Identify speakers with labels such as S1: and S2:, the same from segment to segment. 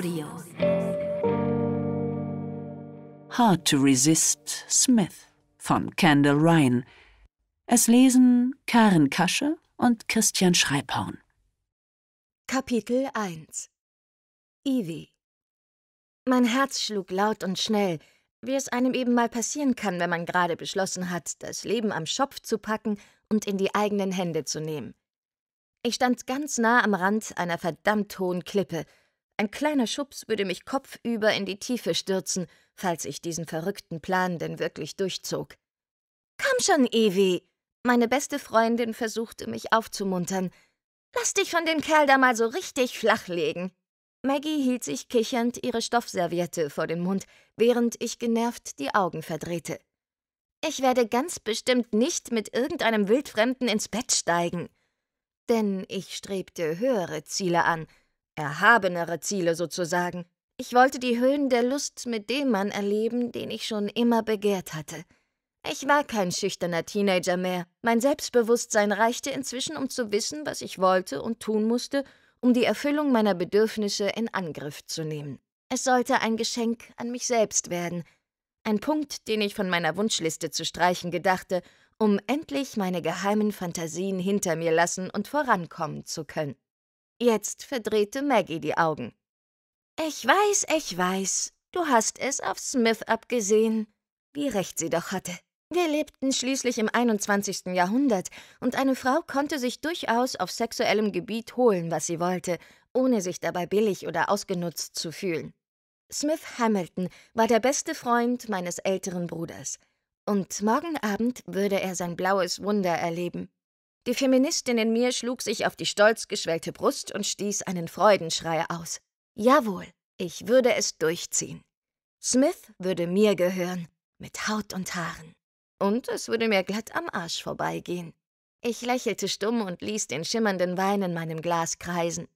S1: Audio. Hard to Resist Smith von Kendall Ryan. Es lesen Karen Kasche und Christian Schreibhorn. Kapitel 1 Ivy Mein Herz schlug laut und schnell, wie es einem eben mal passieren kann, wenn man gerade beschlossen hat, das Leben am Schopf zu packen und in die eigenen Hände zu nehmen. Ich stand ganz nah am Rand einer verdammt hohen Klippe ein kleiner Schubs würde mich kopfüber in die Tiefe stürzen, falls ich diesen verrückten Plan denn wirklich durchzog. Komm schon, Evi! Meine beste Freundin versuchte, mich aufzumuntern. Lass dich von dem Kerl da mal so richtig flachlegen. Maggie hielt sich kichernd ihre Stoffserviette vor den Mund, während ich genervt die Augen verdrehte. Ich werde ganz bestimmt nicht mit irgendeinem Wildfremden ins Bett steigen. Denn ich strebte höhere Ziele an – erhabenere Ziele sozusagen. Ich wollte die Höhen der Lust mit dem Mann erleben, den ich schon immer begehrt hatte. Ich war kein schüchterner Teenager mehr. Mein Selbstbewusstsein reichte inzwischen, um zu wissen, was ich wollte und tun musste, um die Erfüllung meiner Bedürfnisse in Angriff zu nehmen. Es sollte ein Geschenk an mich selbst werden. Ein Punkt, den ich von meiner Wunschliste zu streichen gedachte, um endlich meine geheimen Fantasien hinter mir lassen und vorankommen zu können. Jetzt verdrehte Maggie die Augen. Ich weiß, ich weiß, du hast es auf Smith abgesehen. Wie recht sie doch hatte. Wir lebten schließlich im 21. Jahrhundert und eine Frau konnte sich durchaus auf sexuellem Gebiet holen, was sie wollte, ohne sich dabei billig oder ausgenutzt zu fühlen. Smith Hamilton war der beste Freund meines älteren Bruders. Und morgen Abend würde er sein blaues Wunder erleben. Die Feministin in mir schlug sich auf die stolz geschwellte Brust und stieß einen Freudenschrei aus. Jawohl, ich würde es durchziehen. Smith würde mir gehören, mit Haut und Haaren. Und es würde mir glatt am Arsch vorbeigehen. Ich lächelte stumm und ließ den schimmernden Wein in meinem Glas kreisen.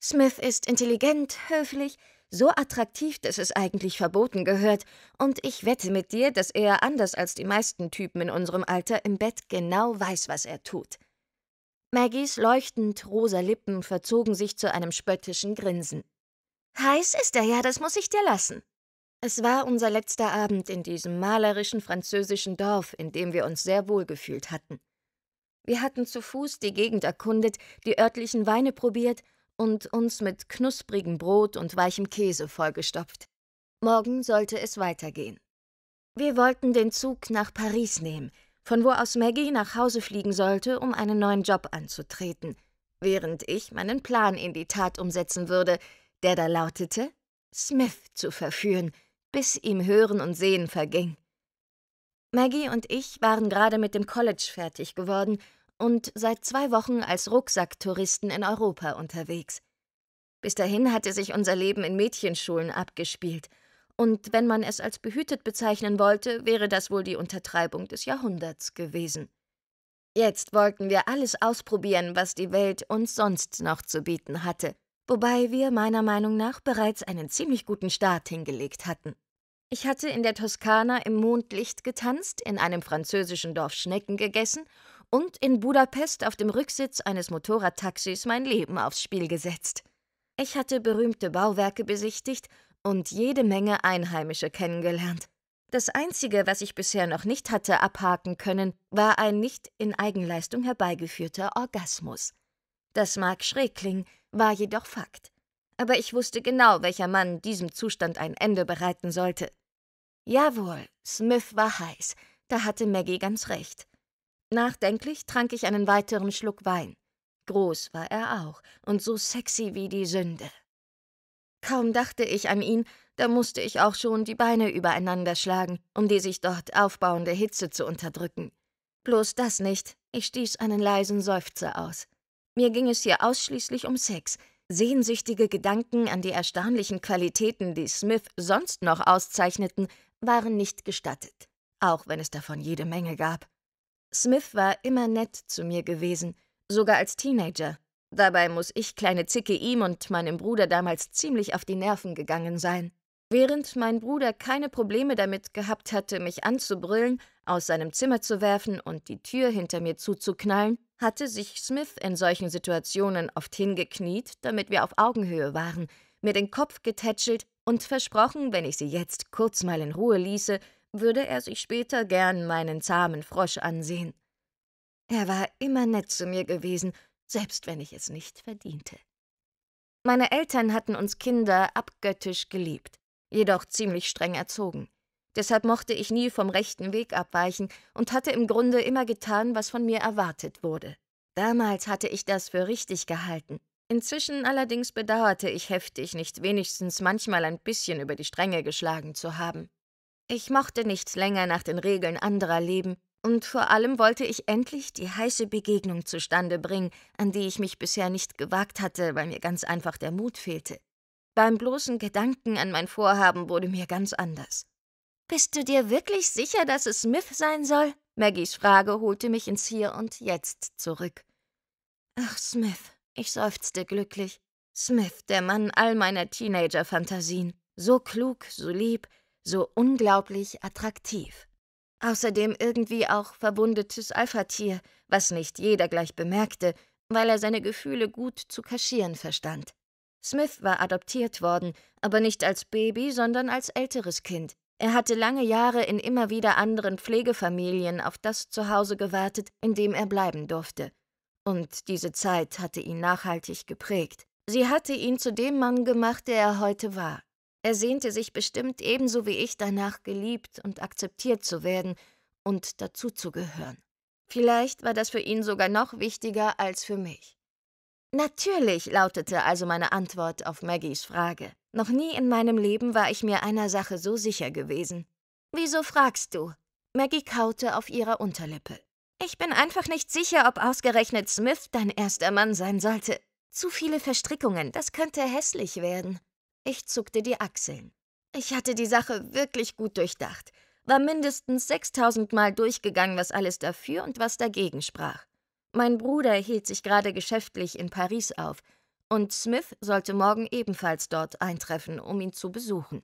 S1: Smith ist intelligent, höflich, so attraktiv, dass es eigentlich verboten gehört, und ich wette mit dir, dass er, anders als die meisten Typen in unserem Alter, im Bett genau weiß, was er tut. Maggies leuchtend rosa Lippen verzogen sich zu einem spöttischen Grinsen. Heiß ist er ja, das muss ich dir lassen. Es war unser letzter Abend in diesem malerischen französischen Dorf, in dem wir uns sehr wohl gefühlt hatten. Wir hatten zu Fuß die Gegend erkundet, die örtlichen Weine probiert und uns mit knusprigem Brot und weichem Käse vollgestopft. Morgen sollte es weitergehen. Wir wollten den Zug nach Paris nehmen, von wo aus Maggie nach Hause fliegen sollte, um einen neuen Job anzutreten, während ich meinen Plan in die Tat umsetzen würde, der da lautete, Smith zu verführen, bis ihm Hören und Sehen verging. Maggie und ich waren gerade mit dem College fertig geworden und seit zwei Wochen als Rucksacktouristen in Europa unterwegs. Bis dahin hatte sich unser Leben in Mädchenschulen abgespielt, und wenn man es als behütet bezeichnen wollte, wäre das wohl die Untertreibung des Jahrhunderts gewesen. Jetzt wollten wir alles ausprobieren, was die Welt uns sonst noch zu bieten hatte, wobei wir meiner Meinung nach bereits einen ziemlich guten Start hingelegt hatten. Ich hatte in der Toskana im Mondlicht getanzt, in einem französischen Dorf Schnecken gegessen und in Budapest auf dem Rücksitz eines Motorradtaxis mein Leben aufs Spiel gesetzt. Ich hatte berühmte Bauwerke besichtigt und jede Menge Einheimische kennengelernt. Das Einzige, was ich bisher noch nicht hatte abhaken können, war ein nicht in Eigenleistung herbeigeführter Orgasmus. Das mag schräg war jedoch Fakt. Aber ich wusste genau, welcher Mann diesem Zustand ein Ende bereiten sollte. Jawohl, Smith war heiß, da hatte Maggie ganz recht. Nachdenklich trank ich einen weiteren Schluck Wein. Groß war er auch und so sexy wie die Sünde. Kaum dachte ich an ihn, da musste ich auch schon die Beine übereinander schlagen, um die sich dort aufbauende Hitze zu unterdrücken. Bloß das nicht, ich stieß einen leisen Seufzer aus. Mir ging es hier ausschließlich um Sex, sehnsüchtige Gedanken an die erstaunlichen Qualitäten, die Smith sonst noch auszeichneten, waren nicht gestattet, auch wenn es davon jede Menge gab. Smith war immer nett zu mir gewesen, sogar als Teenager. Dabei muss ich kleine Zicke ihm und meinem Bruder damals ziemlich auf die Nerven gegangen sein. Während mein Bruder keine Probleme damit gehabt hatte, mich anzubrüllen, aus seinem Zimmer zu werfen und die Tür hinter mir zuzuknallen, hatte sich Smith in solchen Situationen oft hingekniet, damit wir auf Augenhöhe waren, mir den Kopf getätschelt und versprochen, wenn ich sie jetzt kurz mal in Ruhe ließe, würde er sich später gern meinen zahmen Frosch ansehen. Er war immer nett zu mir gewesen, selbst wenn ich es nicht verdiente. Meine Eltern hatten uns Kinder abgöttisch geliebt, jedoch ziemlich streng erzogen. Deshalb mochte ich nie vom rechten Weg abweichen und hatte im Grunde immer getan, was von mir erwartet wurde. Damals hatte ich das für richtig gehalten. Inzwischen allerdings bedauerte ich heftig, nicht wenigstens manchmal ein bisschen über die Stränge geschlagen zu haben. Ich mochte nicht länger nach den Regeln anderer leben, und vor allem wollte ich endlich die heiße Begegnung zustande bringen, an die ich mich bisher nicht gewagt hatte, weil mir ganz einfach der Mut fehlte. Beim bloßen Gedanken an mein Vorhaben wurde mir ganz anders. Bist du dir wirklich sicher, dass es Smith sein soll? Maggies Frage holte mich ins Hier und Jetzt zurück. Ach, Smith, ich seufzte glücklich. Smith, der Mann all meiner Teenager-Fantasien. So klug, so lieb, so unglaublich attraktiv. Außerdem irgendwie auch verwundetes Alpha-Tier, was nicht jeder gleich bemerkte, weil er seine Gefühle gut zu kaschieren verstand. Smith war adoptiert worden, aber nicht als Baby, sondern als älteres Kind. Er hatte lange Jahre in immer wieder anderen Pflegefamilien auf das Zuhause gewartet, in dem er bleiben durfte. Und diese Zeit hatte ihn nachhaltig geprägt. Sie hatte ihn zu dem Mann gemacht, der er heute war. Er sehnte sich bestimmt ebenso wie ich danach geliebt und akzeptiert zu werden und dazuzugehören. Vielleicht war das für ihn sogar noch wichtiger als für mich. Natürlich lautete also meine Antwort auf Maggies Frage. Noch nie in meinem Leben war ich mir einer Sache so sicher gewesen. Wieso fragst du? Maggie kaute auf ihrer Unterlippe. Ich bin einfach nicht sicher, ob ausgerechnet Smith dein erster Mann sein sollte. Zu viele Verstrickungen, das könnte hässlich werden. Ich zuckte die Achseln. Ich hatte die Sache wirklich gut durchdacht, war mindestens 6000 Mal durchgegangen, was alles dafür und was dagegen sprach. Mein Bruder hielt sich gerade geschäftlich in Paris auf, und Smith sollte morgen ebenfalls dort eintreffen, um ihn zu besuchen.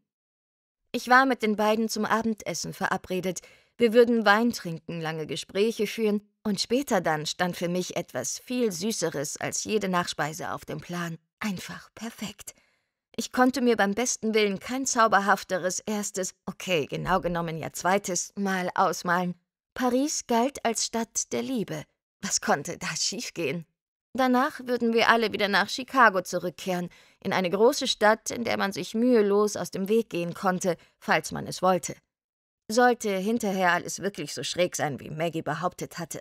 S1: Ich war mit den beiden zum Abendessen verabredet, wir würden Wein trinken, lange Gespräche führen, und später dann stand für mich etwas viel Süßeres als jede Nachspeise auf dem Plan. Einfach perfekt. Ich konnte mir beim besten Willen kein zauberhafteres erstes, okay, genau genommen ja zweites Mal ausmalen. Paris galt als Stadt der Liebe. Was konnte da schiefgehen? Danach würden wir alle wieder nach Chicago zurückkehren, in eine große Stadt, in der man sich mühelos aus dem Weg gehen konnte, falls man es wollte. Sollte hinterher alles wirklich so schräg sein, wie Maggie behauptet hatte.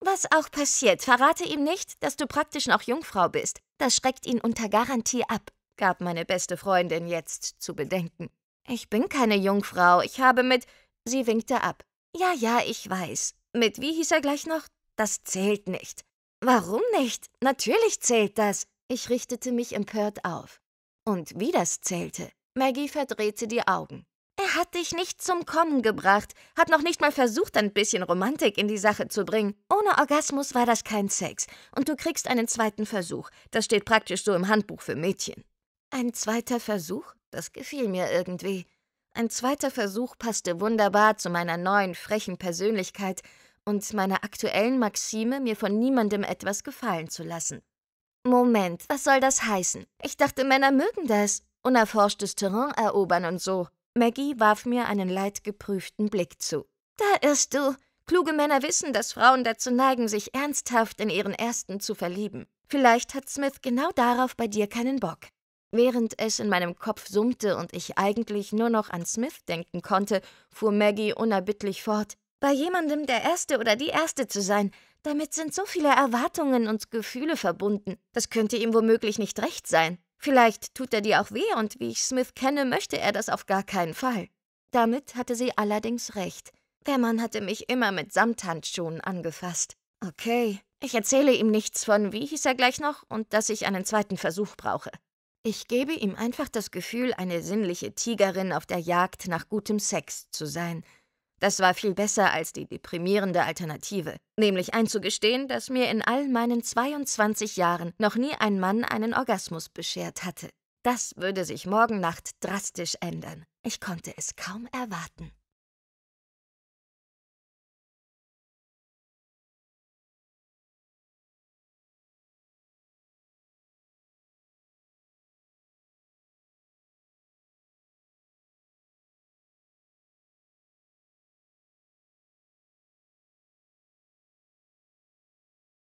S1: Was auch passiert, verrate ihm nicht, dass du praktisch noch Jungfrau bist. Das schreckt ihn unter Garantie ab gab meine beste Freundin jetzt zu bedenken. Ich bin keine Jungfrau, ich habe mit. Sie winkte ab. Ja, ja, ich weiß. Mit wie hieß er gleich noch? Das zählt nicht. Warum nicht? Natürlich zählt das. Ich richtete mich empört auf. Und wie das zählte. Maggie verdrehte die Augen. Er hat dich nicht zum Kommen gebracht, hat noch nicht mal versucht, ein bisschen Romantik in die Sache zu bringen. Ohne Orgasmus war das kein Sex. Und du kriegst einen zweiten Versuch. Das steht praktisch so im Handbuch für Mädchen. Ein zweiter Versuch? Das gefiel mir irgendwie. Ein zweiter Versuch passte wunderbar zu meiner neuen, frechen Persönlichkeit und meiner aktuellen Maxime, mir von niemandem etwas gefallen zu lassen. Moment, was soll das heißen? Ich dachte, Männer mögen das. Unerforschtes Terrain erobern und so. Maggie warf mir einen leidgeprüften Blick zu. Da irrst du. Kluge Männer wissen, dass Frauen dazu neigen, sich ernsthaft in ihren Ersten zu verlieben. Vielleicht hat Smith genau darauf bei dir keinen Bock. Während es in meinem Kopf summte und ich eigentlich nur noch an Smith denken konnte, fuhr Maggie unerbittlich fort. Bei jemandem der Erste oder die Erste zu sein, damit sind so viele Erwartungen und Gefühle verbunden. Das könnte ihm womöglich nicht recht sein. Vielleicht tut er dir auch weh und wie ich Smith kenne, möchte er das auf gar keinen Fall. Damit hatte sie allerdings recht. Der Mann hatte mich immer mit Samthandschuhen angefasst. Okay, ich erzähle ihm nichts von, wie hieß er gleich noch, und dass ich einen zweiten Versuch brauche. Ich gebe ihm einfach das Gefühl, eine sinnliche Tigerin auf der Jagd nach gutem Sex zu sein. Das war viel besser als die deprimierende Alternative, nämlich einzugestehen, dass mir in all meinen 22 Jahren noch nie ein Mann einen Orgasmus beschert hatte. Das würde sich morgen Nacht drastisch ändern. Ich konnte es kaum erwarten.